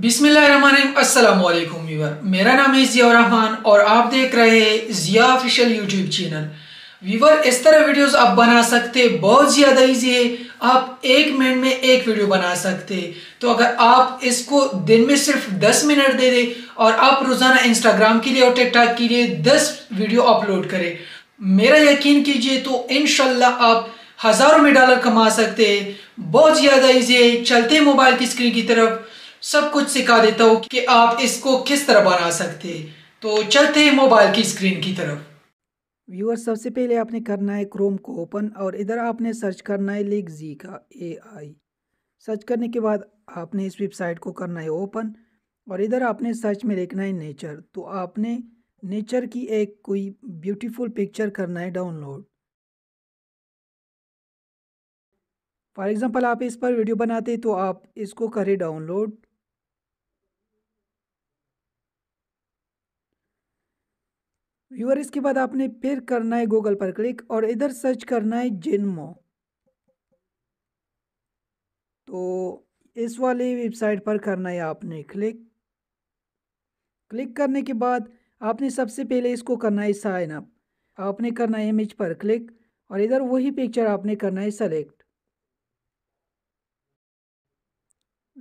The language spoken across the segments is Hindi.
बिसमीम मेरा नाम है ज़िया रहमान और आप देख रहे हैं Zia official YouTube channel viewer इस तरह वीडियोस आप बना सकते हैं बहुत ज़्यादा इजी है आप एक मिनट में एक वीडियो बना सकते तो अगर आप इसको दिन में सिर्फ 10 मिनट दे दें और आप रोज़ाना इंस्टाग्राम के लिए और टिकटॉक के लिए 10 वीडियो अपलोड करें मेरा यकीन कीजिए तो इन आप हज़ारों में डॉलर कमा सकते हैं बहुत ज़्यादा ईजी है चलते मोबाइल की स्क्रीन की तरफ सब कुछ सिखा देता हूँ कि आप इसको किस तरह बना सकते हैं तो चलते हैं मोबाइल की स्क्रीन की तरफ व्यूअर सबसे पहले आपने करना है क्रोम को ओपन और इधर आपने सर्च करना है लिग जी का ए आई सर्च करने के बाद आपने इस वेबसाइट को करना है ओपन और इधर आपने सर्च में लिखना है नेचर तो आपने नेचर की एक कोई ब्यूटीफुल पिक्चर करना है डाउनलोड फॉर एग्ज़ाम्पल आप इस पर वीडियो बनाते तो आप इसको करें डाउनलोड व्यूअर इसके बाद आपने फिर करना है गूगल पर क्लिक और इधर सर्च करना है जिनमो तो इस वाली वेबसाइट पर करना है आपने क्लिक क्लिक करने के बाद आपने सबसे पहले इसको करना है साइन अप आपने करना है इमेज पर क्लिक और इधर वही पिक्चर आपने करना है सेलेक्ट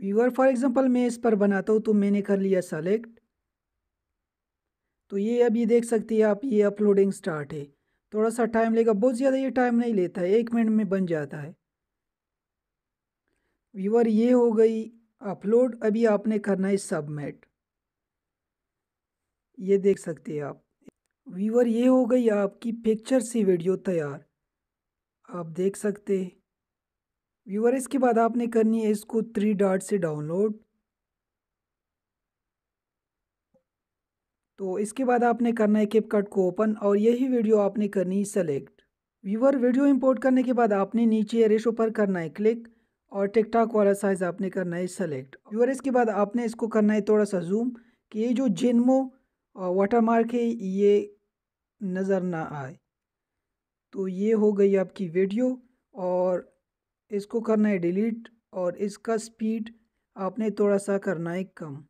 व्यूअर फॉर एग्जांपल मैं इस पर बनाता हूँ तो मैंने कर लिया सेलेक्ट तो ये अभी देख सकते हैं आप ये अपलोडिंग स्टार्ट है थोड़ा सा टाइम लेगा बहुत ज़्यादा ये टाइम नहीं लेता है एक मिनट में बन जाता है व्यूअर ये हो गई अपलोड अभी आपने करना है सबमिट ये देख सकते हैं आप व्यूअर ये हो गई आपकी पिक्चर से वीडियो तैयार आप देख सकते व्यूअर इसके बाद आपने करनी है इसको थ्री डॉट से डाउनलोड तो इसके बाद आपने करना है कैपकट को ओपन और यही वीडियो आपने करनी सेलेक्ट व्यूवर वीडियो इंपोर्ट करने के बाद आपने नीचे रेशो पर करना है क्लिक और टिकटॉक वाला साइज़ आपने करना है सेलेक्ट व्यूअर इसके बाद आपने इसको करना है थोड़ा सा जूम कि ये जो जेनमो वाटर मार्क है ये नज़र ना आए तो ये हो गई आपकी वीडियो और इसको करना है डिलीट और इसका स्पीड आपने थोड़ा सा करना है कम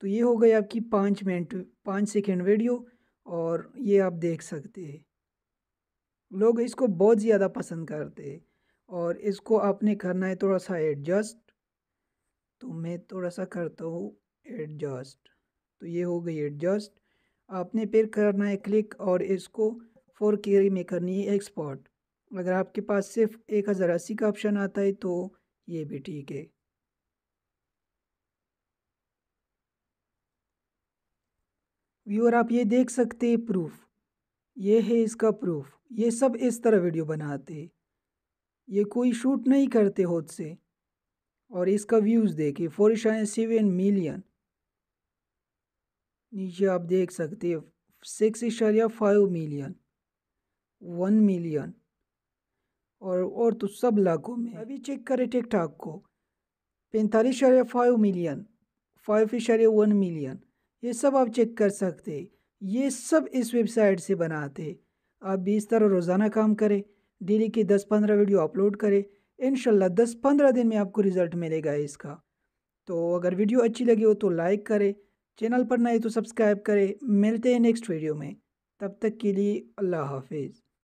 तो ये हो गई आपकी पाँच मिनट पाँच सेकेंड वीडियो और ये आप देख सकते हैं लोग इसको बहुत ज़्यादा पसंद करते हैं और इसको आपने करना है थोड़ा सा एडजस्ट तो मैं थोड़ा सा करता हूँ एडजस्ट तो ये हो गई एडजस्ट आपने फिर करना है क्लिक और इसको फोर के में करनी है एक्सपोर्ट अगर आपके पास सिर्फ एक हज़ार अस्सी का ऑप्शन आता है तो ये भी ठीक है व्यूअर आप ये देख सकते हैं प्रूफ ये है इसका प्रूफ ये सब इस तरह वीडियो बनाते ये कोई शूट नहीं करते होद से और इसका व्यूज़ देखिए फोर शाइन सेवन मिलियन नीचे आप देख सकते हैं सिक्स इशारिया फाइव मिलियन वन मिलियन और और तो सब लाखों में अभी चेक करें टिकटॉक ठाक को पैंतालीस इशारिया फाइव मिलियन फाइव इशारिया वन मिलियन ये सब आप चेक कर सकते ये सब इस वेबसाइट से बनाते आप भी इस तरह रोज़ाना काम करें डेली की दस पंद्रह वीडियो अपलोड करें इन दस पंद्रह दिन में आपको रिज़ल्ट मिलेगा इसका तो अगर वीडियो अच्छी लगी हो तो लाइक करें चैनल पर नए तो सब्सक्राइब करें मिलते हैं नेक्स्ट वीडियो में तब तक के लिए अल्लाह हाफिज़